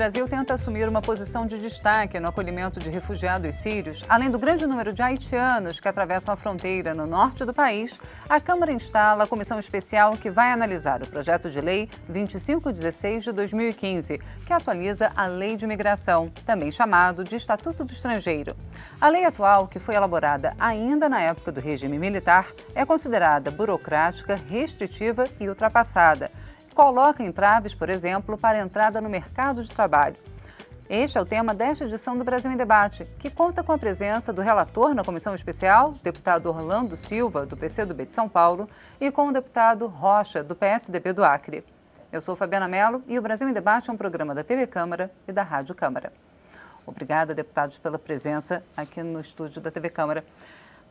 Brasil tenta assumir uma posição de destaque no acolhimento de refugiados sírios, além do grande número de haitianos que atravessam a fronteira no norte do país, a Câmara instala a comissão especial que vai analisar o projeto de lei 2516 de 2015, que atualiza a Lei de Imigração, também chamado de Estatuto do Estrangeiro. A lei atual, que foi elaborada ainda na época do regime militar, é considerada burocrática, restritiva e ultrapassada coloca entraves, por exemplo, para a entrada no mercado de trabalho. Este é o tema desta edição do Brasil em Debate, que conta com a presença do relator na comissão especial, deputado Orlando Silva, do PCdoB de São Paulo, e com o deputado Rocha, do PSDB do Acre. Eu sou Fabiana Mello e o Brasil em Debate é um programa da TV Câmara e da Rádio Câmara. Obrigada, deputados, pela presença aqui no estúdio da TV Câmara.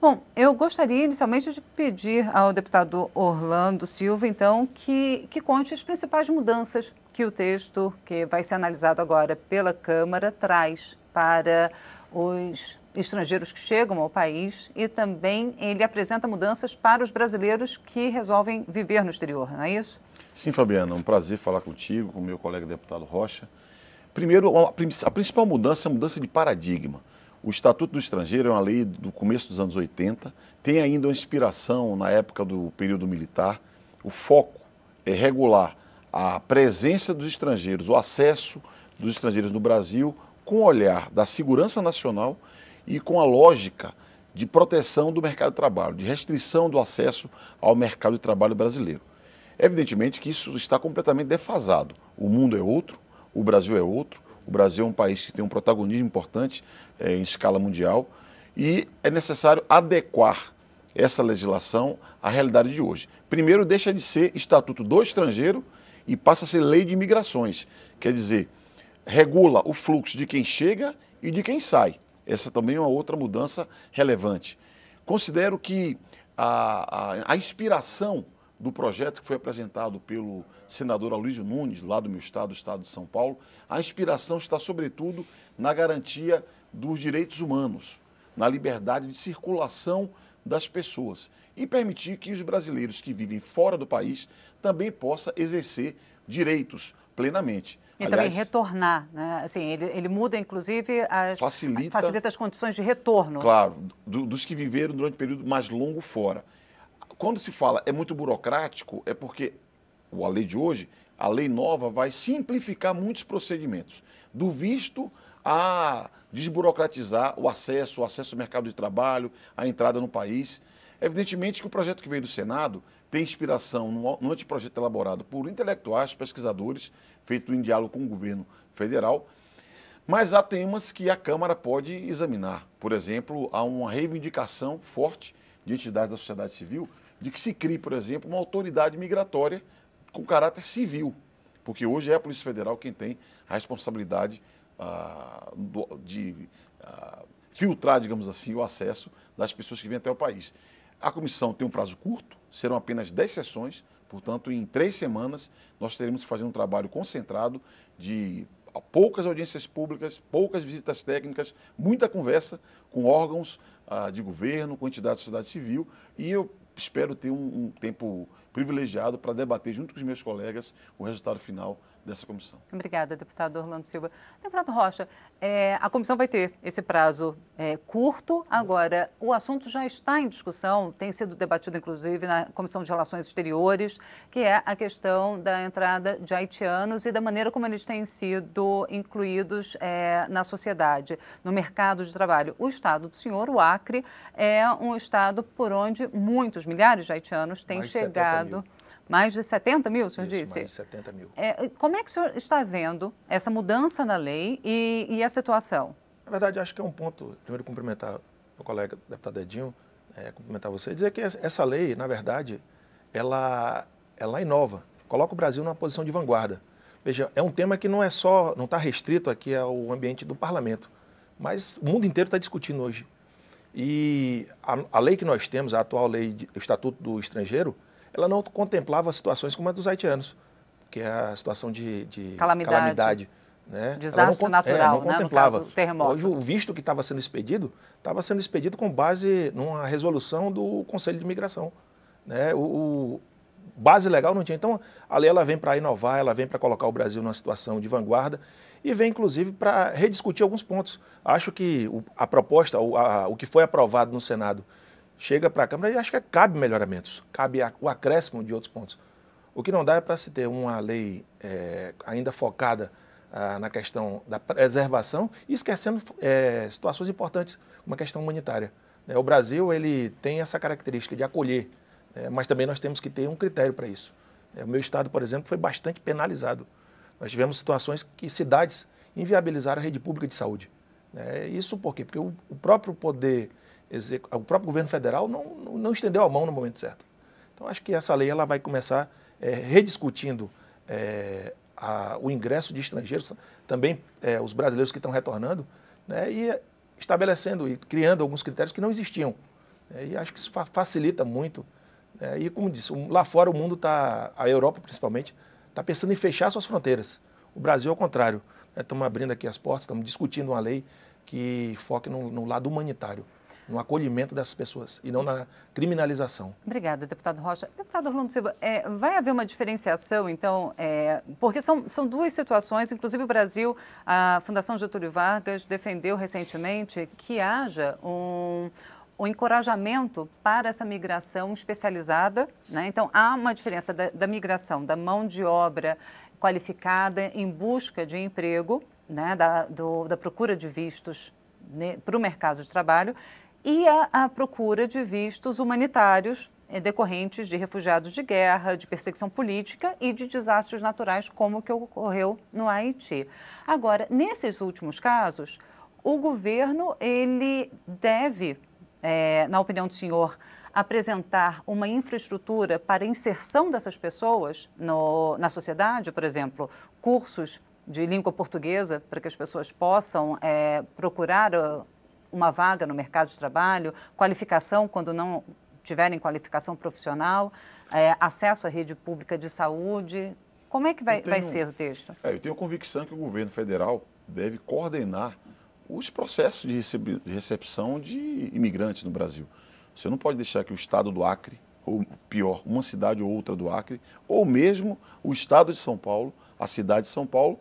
Bom, eu gostaria inicialmente de pedir ao deputado Orlando Silva, então, que, que conte as principais mudanças que o texto que vai ser analisado agora pela Câmara traz para os estrangeiros que chegam ao país e também ele apresenta mudanças para os brasileiros que resolvem viver no exterior, não é isso? Sim, Fabiana, é um prazer falar contigo, com meu colega deputado Rocha. Primeiro, a principal mudança é a mudança de paradigma. O Estatuto do Estrangeiro é uma lei do começo dos anos 80, tem ainda uma inspiração na época do período militar. O foco é regular a presença dos estrangeiros, o acesso dos estrangeiros no Brasil, com o olhar da segurança nacional e com a lógica de proteção do mercado de trabalho, de restrição do acesso ao mercado de trabalho brasileiro. Evidentemente que isso está completamente defasado. O mundo é outro, o Brasil é outro, o Brasil é um país que tem um protagonismo importante é, em escala mundial e é necessário adequar essa legislação à realidade de hoje. Primeiro, deixa de ser Estatuto do Estrangeiro e passa a ser Lei de Imigrações, quer dizer, regula o fluxo de quem chega e de quem sai. Essa também é uma outra mudança relevante. Considero que a, a, a inspiração do projeto que foi apresentado pelo senador Aloysio Nunes, lá do meu estado, do estado de São Paulo, a inspiração está, sobretudo, na garantia dos direitos humanos, na liberdade de circulação das pessoas e permitir que os brasileiros que vivem fora do país também possam exercer direitos plenamente. E Aliás, também retornar, né? assim, ele, ele muda inclusive as, facilita, facilita as condições de retorno. Claro, do, dos que viveram durante um período mais longo fora quando se fala é muito burocrático, é porque a lei de hoje, a lei nova, vai simplificar muitos procedimentos, do visto a desburocratizar o acesso, o acesso ao mercado de trabalho, a entrada no país. Evidentemente que o projeto que veio do Senado tem inspiração no anteprojeto elaborado por intelectuais, pesquisadores, feito em diálogo com o governo federal, mas há temas que a Câmara pode examinar. Por exemplo, há uma reivindicação forte de entidades da sociedade civil de que se crie, por exemplo, uma autoridade migratória com caráter civil, porque hoje é a Polícia Federal quem tem a responsabilidade ah, do, de ah, filtrar, digamos assim, o acesso das pessoas que vêm até o país. A comissão tem um prazo curto, serão apenas 10 sessões, portanto, em três semanas nós teremos que fazer um trabalho concentrado de ah, poucas audiências públicas, poucas visitas técnicas, muita conversa com órgãos ah, de governo, com entidades da sociedade civil. E eu Espero ter um, um tempo privilegiado para debater junto com os meus colegas o resultado final dessa comissão. Obrigada, deputado Orlando Silva. Deputado Rocha, é, a comissão vai ter esse prazo é, curto. Agora, o assunto já está em discussão, tem sido debatido inclusive na Comissão de Relações Exteriores, que é a questão da entrada de haitianos e da maneira como eles têm sido incluídos é, na sociedade, no mercado de trabalho. O estado do senhor, o Acre, é um estado por onde muitos milhares de haitianos têm Mais chegado. Mais de 70 mil, o senhor Isso, disse? Mais de 70 mil. É, como é que o senhor está vendo essa mudança na lei e, e a situação? Na verdade, acho que é um ponto, primeiro cumprimentar o colega deputado Edinho, é, cumprimentar você, dizer que essa lei, na verdade, ela, ela inova, é coloca o Brasil numa posição de vanguarda. Veja, é um tema que não é só, não está restrito aqui ao ambiente do parlamento, mas o mundo inteiro está discutindo hoje. E a, a, lei que nós temos, a atual lei, de, o Estatuto do Estrangeiro, ela não contemplava situações como a dos haitianos, que é a situação de, de calamidade. calamidade né? Desastre é, não, natural, é, não né? contemplava. Caso, terremoto. Hoje, o visto que estava sendo expedido, estava sendo expedido com base numa resolução do Conselho de Imigração. Né? O, o base legal não tinha. Então, a lei ela vem para inovar, ela vem para colocar o Brasil numa situação de vanguarda e vem, inclusive, para rediscutir alguns pontos. Acho que o, a proposta, o, a, o que foi aprovado no Senado chega para a Câmara e acho que cabe melhoramentos, cabe o acréscimo de outros pontos. O que não dá é para se ter uma lei é, ainda focada ah, na questão da preservação e esquecendo é, situações importantes, como a questão humanitária. É, o Brasil ele tem essa característica de acolher, né? mas também nós temos que ter um critério para isso. Né? o meu estado, por exemplo, foi bastante penalizado. Nós tivemos situações que cidades inviabilizaram a rede pública de saúde. isso por quê? Porque o, o próprio poder o próprio governo federal não, não estendeu a mão no momento certo. Então, acho que essa lei ela vai começar é, rediscutindo é, a, o ingresso de estrangeiros, também é, os brasileiros que estão retornando, né, e estabelecendo e criando alguns critérios que não existiam. Né, e acho que isso fa facilita muito. Né, e, como disse, lá fora o mundo está, a Europa principalmente, está pensando em fechar suas fronteiras. O Brasil, ao é contrário, estamos né, abrindo aqui as portas, estamos discutindo uma lei que foque no, no lado humanitário no acolhimento dessas pessoas e não na criminalização. Obrigada, deputado Rocha. Deputado Orlando Silva, é, vai haver uma diferenciação, então, é, porque são, são duas situações, inclusive o Brasil, a Fundação Getúlio Vargas defendeu recentemente que haja um encorajamento para essa migração especializada. Né? Então, há uma diferença da, da, migração da mão de obra qualificada em busca de emprego, né? da, do, da procura de vistos né? para o mercado de trabalho, e a, a procura de vistos humanitários eh, decorrentes de refugiados de guerra, de perseguição política e de desastres naturais, como o que ocorreu no Haiti. Agora, nesses últimos casos, o governo ele deve, é, na opinião do senhor, apresentar uma infraestrutura para inserção dessas pessoas no, na sociedade, por exemplo, cursos de língua portuguesa para que as pessoas possam é, procurar ah, uma vaga no mercado de trabalho, qualificação quando não tiverem qualificação profissional, é, acesso à rede pública de saúde. Como é que vai, tenho, vai ser o texto? É, eu tenho convicção que o governo federal deve coordenar os processos de, de recepção de imigrantes no Brasil. Você não pode deixar que o estado do Acre, ou pior, uma cidade ou outra do Acre, ou mesmo o estado de São Paulo, a cidade de São Paulo,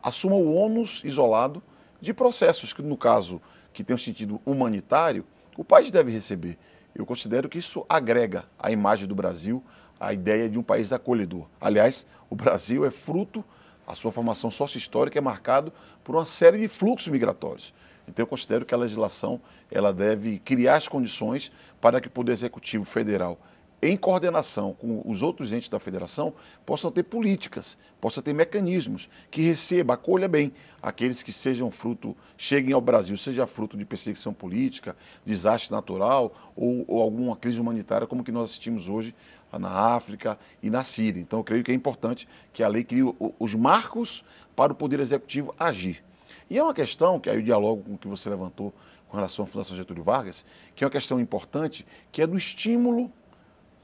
assuma o ônus isolado de processos que, no caso, que tem um sentido humanitário, o país deve receber. Eu considero que isso agrega à imagem do Brasil, a ideia de um país acolhedor. Aliás, o Brasil é fruto, a sua formação sócio-histórica é marcado por uma série de fluxos migratórios. Então eu considero que a legislação ela deve criar as condições para que o Poder Executivo Federal em coordenação com os outros entes da federação, possam ter políticas, possam ter mecanismos que receba, acolha bem aqueles que sejam fruto, cheguem ao Brasil, seja fruto de perseguição política, desastre natural ou, ou alguma crise humanitária como que nós assistimos hoje na África e na Síria. Então, eu creio que é importante que a lei crie os marcos para o Poder Executivo agir. E é uma questão, que aí o diálogo com que você levantou com relação à Fundação Getúlio Vargas, que é uma questão importante, que é do estímulo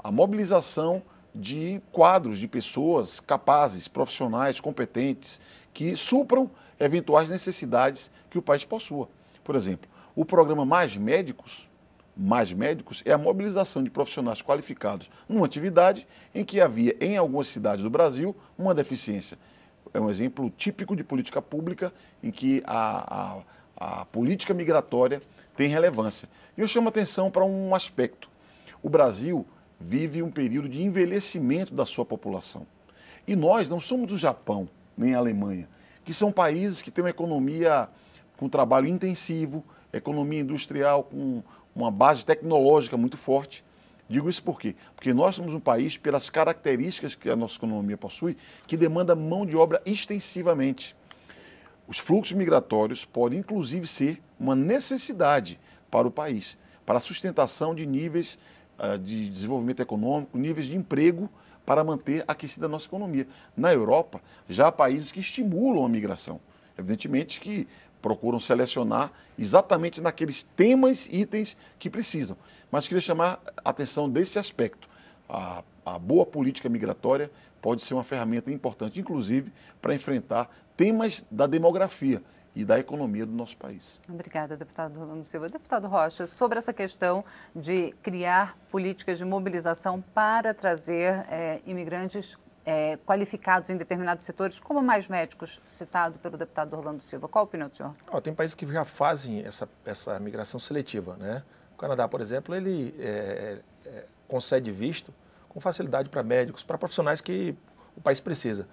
a mobilização de quadros, de pessoas capazes, profissionais, competentes, que supram eventuais necessidades que o país possua. Por exemplo, o programa Mais Médicos, mais médicos é a mobilização de profissionais qualificados numa atividade em que havia em algumas cidades do Brasil uma deficiência. É um exemplo típico de política pública em que a, a, a política migratória tem relevância. E eu chamo atenção para um aspecto. O Brasil vive um período de envelhecimento da sua população. E nós não somos o Japão, nem a Alemanha, que são países que têm uma economia com trabalho intensivo, economia industrial com uma base tecnológica muito forte. Digo isso por quê? Porque nós somos um país, pelas características que a nossa economia possui, que demanda mão de obra extensivamente. Os fluxos migratórios podem, inclusive, ser uma necessidade para o país, para a sustentação de níveis ah, de desenvolvimento econômico, níveis de emprego para manter aquecida a nossa economia. Na Europa, já há países que estimulam a migração. Evidentemente que procuram selecionar exatamente naqueles temas, itens que precisam. Mas queria chamar a atenção desse aspecto. A, a boa política migratória pode ser uma ferramenta importante, inclusive, para enfrentar temas da demografia e da economia do nosso país. Obrigada, deputado Rolando Silva. Deputado Rocha, sobre essa questão de criar políticas de mobilização para trazer é, imigrantes é, qualificados em determinados setores, como mais médicos, citado pelo deputado Orlando Silva. Qual a opinião do senhor? Oh, tem países que já fazem essa, essa migração seletiva. Né? O Canadá, por exemplo, ele é, é, concede visto com facilidade para médicos, para profissionais que o país precisa.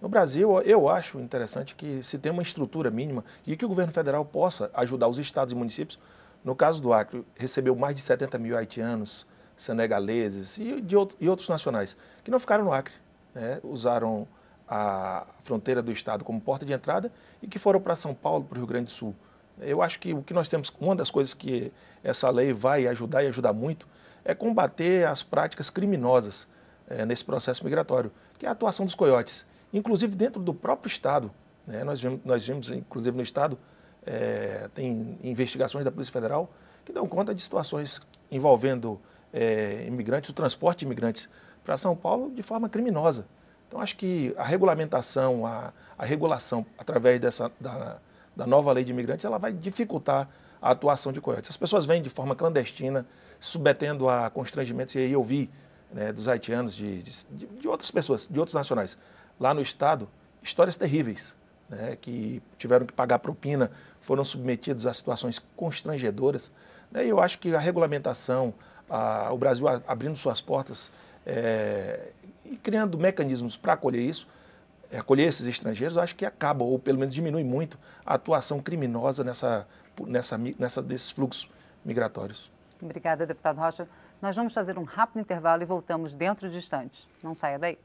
No Brasil, eu acho interessante que se tenha uma estrutura mínima e que o governo federal possa ajudar os estados e municípios. No caso do Acre, recebeu mais de 70 mil haitianos, senegaleses e, de e outros nacionais que não ficaram no Acre, né? usaram a fronteira do estado como porta de entrada e que foram para São Paulo, para o Rio Grande do Sul. Eu acho que o que nós temos, uma das coisas que essa lei vai ajudar e ajudar muito, é combater as práticas criminosas é, nesse processo migratório, que é a atuação dos coiotes inclusive dentro do próprio Estado. Né? Nós, vemos, nós inclusive no Estado, é, tem investigações da Polícia Federal que dão conta de situações envolvendo é, imigrantes, o transporte de imigrantes para São Paulo de forma criminosa. Então, acho que a regulamentação, a, a regulação através dessa, da, da nova lei de imigrantes, ela vai dificultar a atuação de coiotes. As pessoas vêm de forma clandestina, submetendo a constrangimentos, e aí eu vi né, dos haitianos, de, de, de, outras pessoas, de outros nacionais, lá no Estado histórias terríveis, né, que tiveram que pagar propina, foram submetidos a situações constrangedoras. Né, e eu acho que a regulamentação, a, o Brasil abrindo suas portas é, e criando mecanismos para acolher isso, é, acolher esses estrangeiros, eu acho que acaba, ou pelo menos diminui muito, a atuação criminosa nessa, nessa, nessa, desses fluxos migratórios. Obrigada, deputado Rocha. Nós vamos fazer um rápido intervalo e voltamos dentro de instantes. Não saia daí.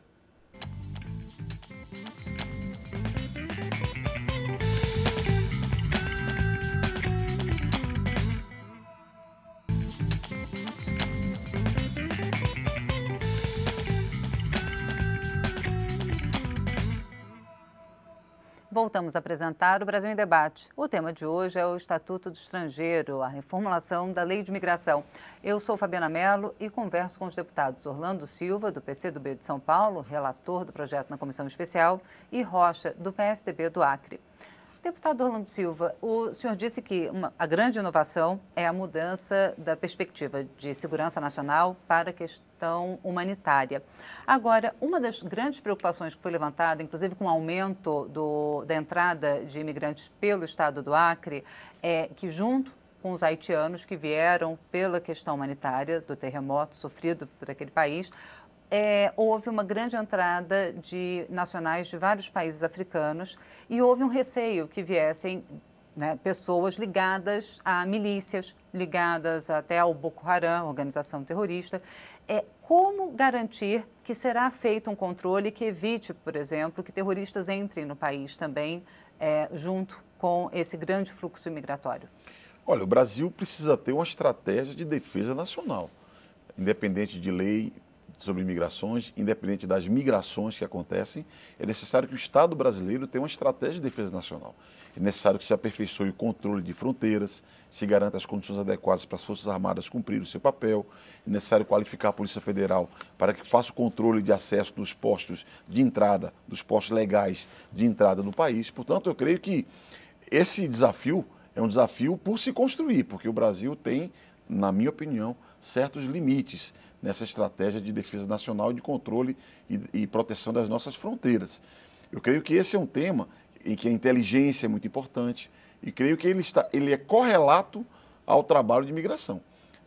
voltamos a apresentar o Brasil em Debate. O tema de hoje é o Estatuto do Estrangeiro, a reformulação da Lei de Migração. Eu sou Fabiana Mello e converso com os deputados Orlando Silva, do PCdoB de São Paulo, relator do projeto na Comissão Especial, e Rocha, do PSDB do Acre. Deputado Orlando Silva, o senhor disse que uma, a grande inovação é a mudança da perspectiva de segurança nacional para a questão humanitária. Agora, uma das grandes preocupações que foi levantada, inclusive com o aumento do, da entrada de imigrantes pelo estado do Acre, é que, junto com os haitianos que vieram pela questão humanitária do terremoto sofrido por aquele país, é, houve uma grande entrada de nacionais de vários países africanos e houve um receio que viessem né, pessoas ligadas a milícias, ligadas até ao Boko Haram, organização terrorista. É, como garantir que será feito um controle que evite, por exemplo, que terroristas entrem no país também, é, junto com esse grande fluxo imigratório. Olha, o Brasil precisa ter uma estratégia de defesa nacional, independente de lei, sobre migrações, independente das migrações que acontecem, é necessário que o Estado brasileiro tenha uma estratégia de defesa nacional. É necessário que se aperfeiçoe o controle de fronteiras, se garanta as condições adequadas para as Forças Armadas cumprirem o seu papel. É necessário qualificar a Polícia Federal para que faça o controle de acesso dos postos de entrada, dos postos legais de entrada no país. Portanto, eu creio que esse desafio é um desafio por se construir, porque o Brasil tem, na minha opinião, certos limites nessa estratégia de defesa nacional, de controle e, e proteção das nossas fronteiras. Eu creio que esse é um tema em que a inteligência é muito importante e creio que ele, está, ele é correlato ao trabalho de imigração.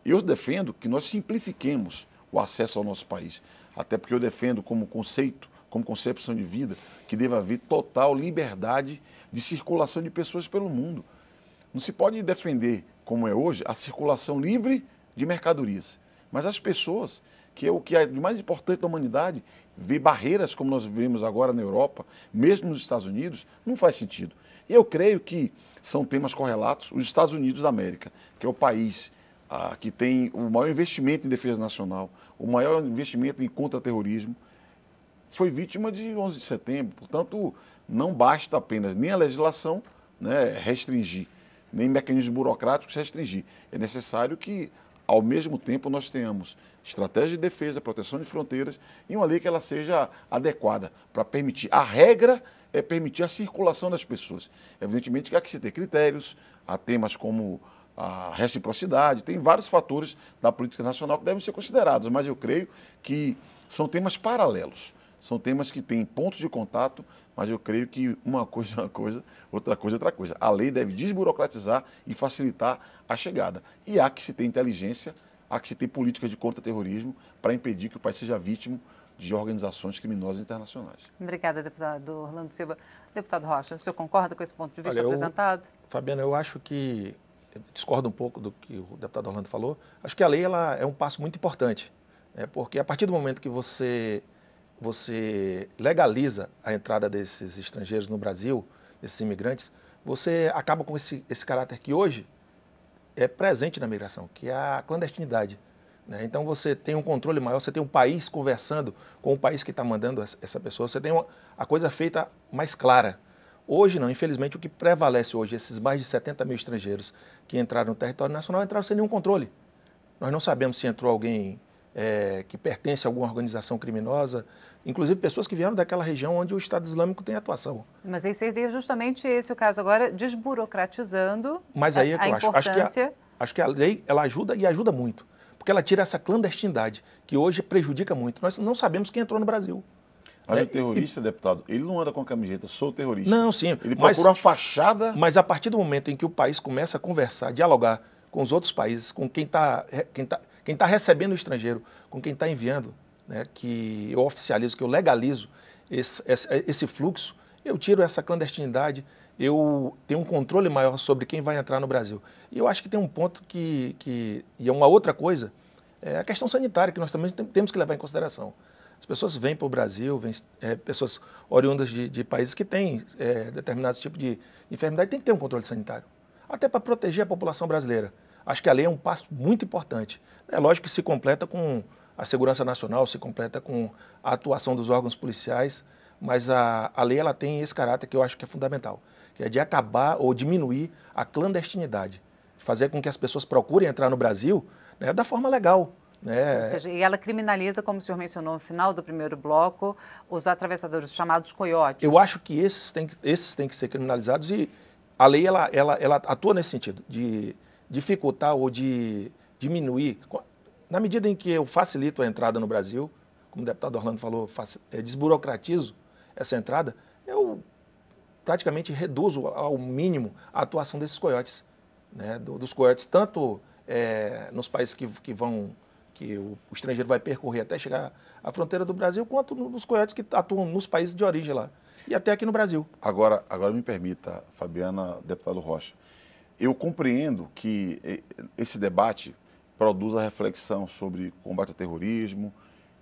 Eu defendo que nós simplifiquemos o acesso ao nosso país, até porque eu defendo como conceito, como concepção de vida, que deva haver total liberdade de circulação de pessoas pelo mundo. Não se pode defender, como é hoje, a circulação livre de mercadorias mas as pessoas, que é o que é de mais importante da humanidade, ver barreiras como nós vivemos agora na Europa, mesmo nos Estados Unidos, não faz sentido. E Eu creio que são temas correlatos. Os Estados Unidos da América, que é o país ah, que tem o maior investimento em defesa nacional, o maior investimento em contra-terrorismo, foi vítima de 11 de setembro. Portanto, não basta apenas nem a legislação né, restringir, nem mecanismos burocráticos restringir. É necessário que ao mesmo tempo nós tenhamos estratégia de defesa, proteção de fronteiras e uma lei que ela seja adequada para permitir. A regra é permitir a circulação das pessoas. Evidentemente que há que se ter critérios, há temas como a reciprocidade, tem vários fatores da política nacional que devem ser considerados, mas eu creio que são temas paralelos. São temas que têm pontos de contato, mas eu creio que uma coisa é uma coisa, outra coisa é outra coisa. A lei deve desburocratizar e facilitar a chegada. E há que se ter inteligência, há que se ter políticas de contra-terrorismo para impedir que o país seja vítima de organizações criminosas internacionais. Obrigada, deputado Orlando Silva. Deputado Rocha, o senhor concorda com esse ponto de vista Olha, apresentado? Eu, Fabiana, eu acho que eu discordo um pouco do que o deputado Orlando falou. Acho que a lei ela é um passo muito importante, é, porque a partir do momento que você você legaliza a entrada desses estrangeiros no Brasil, desses imigrantes, você acaba com esse, esse caráter que hoje é presente na migração, que é a clandestinidade. Né? Então você tem um controle maior, você tem um país conversando com o país que está mandando essa pessoa, você tem uma, a coisa feita mais clara. Hoje não, infelizmente o que prevalece hoje, esses mais de 70 mil estrangeiros que entraram no território nacional entraram sem nenhum controle. Nós não sabemos se entrou alguém é, que pertence a alguma organização criminosa, inclusive pessoas que vieram daquela região onde o Estado Islâmico tem atuação. Mas aí seria justamente esse o caso agora, desburocratizando Mas aí é que a, eu acho, importância... acho, que a, acho que a lei ela ajuda e ajuda muito, porque ela tira essa clandestinidade, que hoje prejudica muito. Nós não sabemos quem entrou no Brasil. Mas é, o terrorista, e, deputado, ele não anda com a camiseta, sou terrorista. Não, sim. Ele mas, procura uma fachada. Mas a partir do momento em que o país começa a conversar, dialogar com os outros países, com quem está quem tá, quem está recebendo o estrangeiro com quem está enviando, né, que eu oficializo, que eu legalizo esse, esse fluxo, eu tiro essa clandestinidade, eu tenho um controle maior sobre quem vai entrar no Brasil. E eu acho que tem um ponto que, que e é uma outra coisa, é a questão sanitária, que nós também temos que levar em consideração. As pessoas vêm para o Brasil, vêm é, pessoas oriundas de, de, países que têm é, determinados tipos de enfermidade, tem que ter um controle sanitário. Até para proteger a população brasileira acho que a lei é um passo muito importante. É lógico que se completa com a segurança nacional, se completa com a atuação dos órgãos policiais, mas a, a lei ela tem esse caráter que eu acho que é fundamental, que é de acabar ou diminuir a clandestinidade, fazer com que as pessoas procurem entrar no Brasil né, da forma legal, é. Ou seja, e ela criminaliza, como o senhor mencionou no final do primeiro bloco, os atravessadores chamados coiotes. Eu acho que esses têm que, esses têm que ser criminalizados e a lei ela, ela, ela atua nesse sentido, de dificultar ou de diminuir, na medida em que eu facilito a entrada no Brasil, como o deputado Orlando falou, é, desburocratizo essa entrada, eu praticamente reduzo ao mínimo a atuação desses coiotes, né? dos coiotes tanto é, nos países que, que vão que o estrangeiro vai percorrer até chegar à fronteira do Brasil, quanto nos coiotes que atuam nos países de origem lá e até aqui no Brasil. Agora, agora me permita, Fabiana, deputado Rocha, eu compreendo que eh, esse debate produz a reflexão sobre combate ao terrorismo.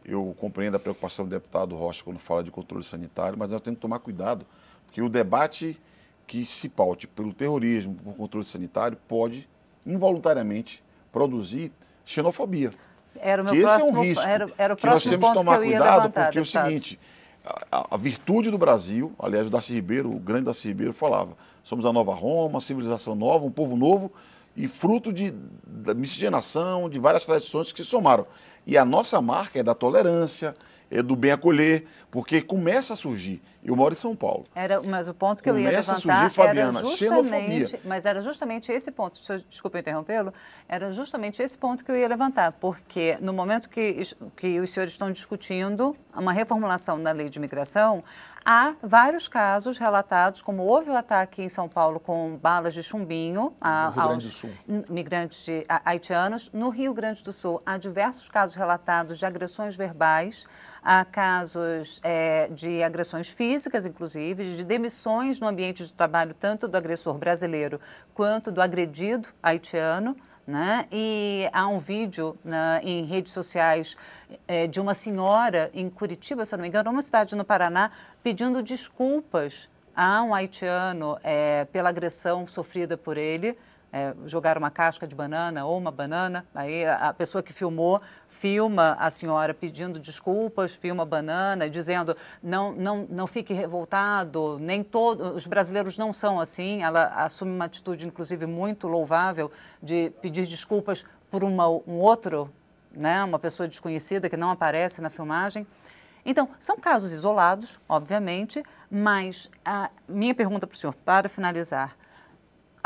Eu compreendo a preocupação do deputado Rocha quando fala de controle sanitário, mas nós temos que tomar cuidado, porque o debate que se paute pelo terrorismo, por controle sanitário, pode involuntariamente produzir xenofobia. Era o meu que próximo, esse é um risco era, era o que nós temos que tomar que cuidado, levantar, porque deputado. é o seguinte, a, a, virtude do Brasil, aliás, o Darcy Ribeiro, o grande Darcy Ribeiro falava, Somos a nova Roma, uma civilização nova, um povo novo e fruto de da miscigenação, de várias tradições que se somaram. E a nossa marca é da tolerância, é do bem acolher, porque começa a surgir. Eu moro em São Paulo. Era, mas o ponto que começa eu ia levantar a surgir, Fabiana, era xenofobia. Mas era justamente esse ponto, desculpa interrompê-lo, era justamente esse ponto que eu ia levantar, porque no momento que, que os senhores estão discutindo uma reformulação da lei de imigração, Há vários casos relatados, como houve o ataque em São Paulo com balas de chumbinho a, aos migrantes de, a, haitianos. No Rio Grande do Sul, há diversos casos relatados de agressões verbais, há casos é, de agressões físicas, inclusive, de demissões no ambiente de trabalho, tanto do agressor brasileiro quanto do agredido haitiano. Né? E há um vídeo né, em redes sociais é, de uma senhora em Curitiba, se não me engano, uma cidade no Paraná, pedindo desculpas a um haitiano é, pela agressão sofrida por ele é, jogar uma casca de banana ou uma banana. Aí a pessoa que filmou filma a senhora pedindo desculpas, filma a banana, dizendo não, não, não fique revoltado, nem todos os brasileiros não são assim. Ela assume uma atitude, inclusive, muito louvável de pedir desculpas por uma, um outro, né, uma pessoa desconhecida que não aparece na filmagem. Então, são casos isolados, obviamente, mas a minha pergunta para o senhor, para finalizar,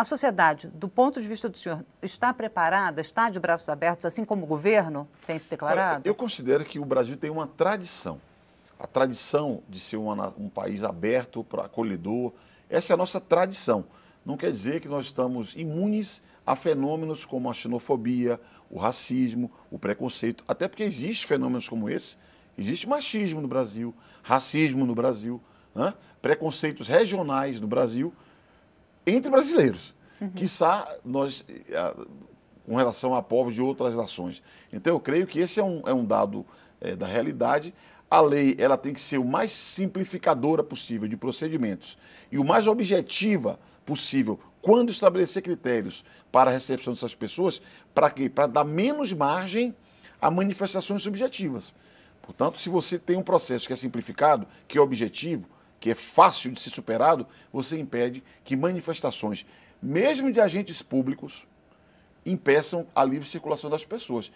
a sociedade, do ponto de vista do senhor, está preparada, está de braços abertos, assim como o governo tem se declarado? eu considero que o Brasil tem uma tradição. A tradição de ser uma, um país aberto, acolhedor. Essa é a nossa tradição. Não quer dizer que nós estamos imunes a fenômenos como a xenofobia, o racismo, o preconceito. Até porque existem fenômenos como esse. Existe machismo no Brasil, racismo no Brasil, né? preconceitos regionais no Brasil entre brasileiros. Uhum. Quiçá nós, eh, com relação a povos de outras nações. Então, eu creio que esse é um, é um dado é, da realidade. A lei ela tem que ser o mais simplificadora possível de procedimentos e o mais objetiva possível quando estabelecer critérios para a recepção dessas pessoas, para quê? Para dar menos margem a manifestações subjetivas. Portanto, se você tem um processo que é simplificado, que é objetivo, que é fácil de ser superado, você impede que manifestações, mesmo de agentes públicos, impeçam a livre circulação das pessoas.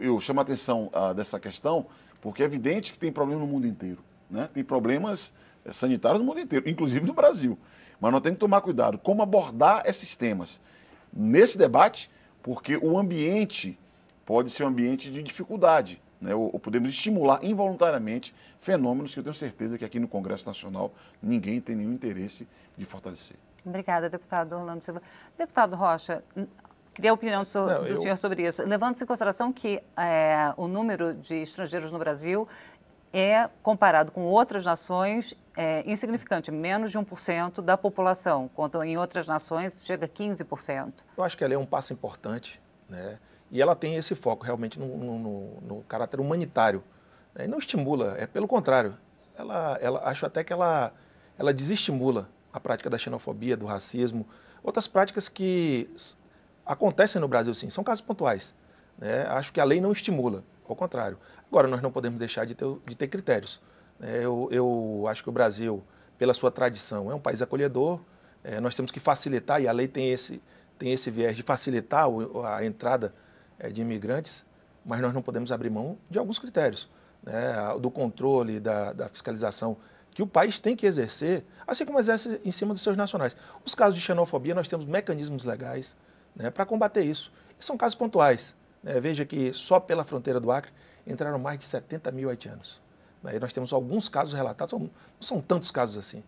Eu chamo a atenção ah, dessa questão porque é evidente que tem problema no mundo inteiro. Né? Tem problemas eh, sanitários no mundo inteiro, inclusive no Brasil. Mas nós temos que tomar cuidado como abordar esses temas nesse debate, porque o ambiente pode ser um ambiente de dificuldade né, ou, ou, podemos estimular involuntariamente fenômenos que eu tenho certeza que aqui no Congresso Nacional ninguém tem nenhum interesse de fortalecer. Obrigada, deputado Orlando Silva. Deputado Rocha, queria a opinião do, senhor, Não, do eu... senhor sobre isso. Levando-se em consideração que é, o número de estrangeiros no Brasil é, comparado com outras nações, é insignificante, menos de 1% da população, enquanto em outras nações chega a 15%. Eu acho que a é um passo importante, né? E ela tem esse foco realmente no, no, no caráter humanitário. Né? E não estimula, é pelo contrário. Ela, ela, acho até que ela, ela desestimula a prática da xenofobia, do racismo, outras práticas que acontecem no Brasil, sim, são casos pontuais. Né? Acho que a lei não estimula, ao contrário. Agora, nós não podemos deixar de ter, de ter critérios. Né? Eu, eu, acho que o Brasil, pela sua tradição, é um país acolhedor. É, nós temos que facilitar, e a lei tem esse, tem esse viés de facilitar a entrada é, de imigrantes, mas nós não podemos abrir mão de alguns critérios, né, do controle, da, da fiscalização que o país tem que exercer, assim como exerce em cima dos seus nacionais. Os casos de xenofobia, nós temos mecanismos legais né, para combater isso. E são casos pontuais. Né? Veja que só pela fronteira do Acre entraram mais de 70 mil haitianos. Aí né? nós temos alguns casos relatados, são, não são tantos casos assim.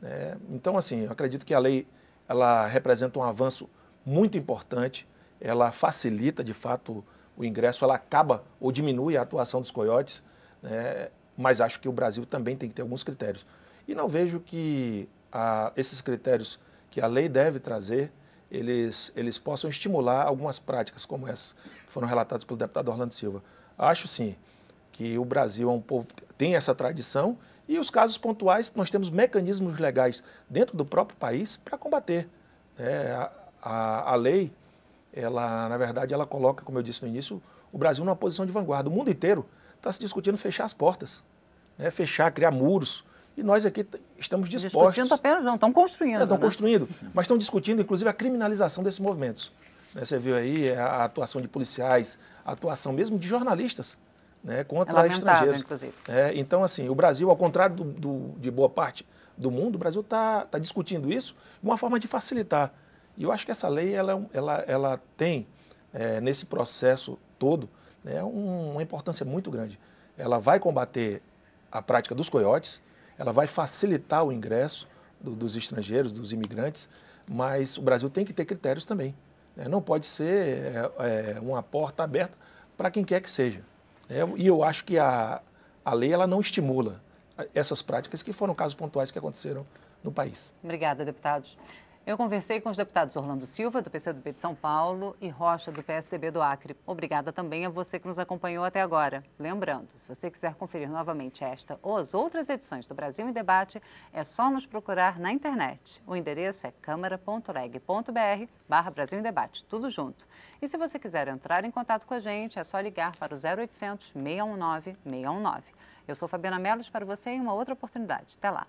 Né? Então, assim, eu acredito que a lei ela representa um avanço muito importante ela facilita de fato o ingresso, ela acaba ou diminui a atuação dos coiotes, né? mas acho que o Brasil também tem que ter alguns critérios. E não vejo que a, esses critérios que a lei deve trazer, eles, eles possam estimular algumas práticas como essas que foram relatadas pelo deputado Orlando Silva. Acho sim que o Brasil é um povo tem essa tradição e os casos pontuais nós temos mecanismos legais dentro do próprio país para combater. É, a, a, a lei ela, na verdade, ela coloca, como eu disse no início, o Brasil numa posição de vanguarda. O mundo inteiro está se discutindo fechar as portas, né? fechar, criar muros. E nós aqui estamos dispostos. Discutindo apenas não, estão é, construindo. Estão é, né? construindo, mas estão discutindo, inclusive, a criminalização desses movimentos. Né? Você viu aí é, a atuação de policiais, a atuação mesmo de jornalistas né? contra é estrangeiros. Inclusive. É, então, assim, o Brasil, ao contrário do, do, de boa parte do mundo, o Brasil está tá discutindo isso de uma forma de facilitar e eu acho que essa lei ela, é ela, ela tem, é, nesse processo todo, né, um, uma importância muito grande. Ela vai combater a prática dos coiotes, ela vai facilitar o ingresso do, dos estrangeiros, dos imigrantes, mas o Brasil tem que ter critérios também. Né? Não pode ser é, é, uma porta aberta para quem quer que seja. Né. e eu acho que a, a lei ela não estimula essas práticas que foram casos pontuais que aconteceram no país. Obrigada, deputados. Eu conversei com os deputados Orlando Silva, do PCdoB de São Paulo, e Rocha, do PSDB do Acre. Obrigada também a você que nos acompanhou até agora. Lembrando, se você quiser conferir novamente esta ou as outras edições do Brasil em Debate, é só nos procurar na internet. O endereço é câmara.leg.br barra Brasil em Debate, tudo junto. E se você quiser entrar em contato com a gente, é só ligar para o 0800 619 619. Eu sou Fabiana Melos para você em uma outra oportunidade. Até lá!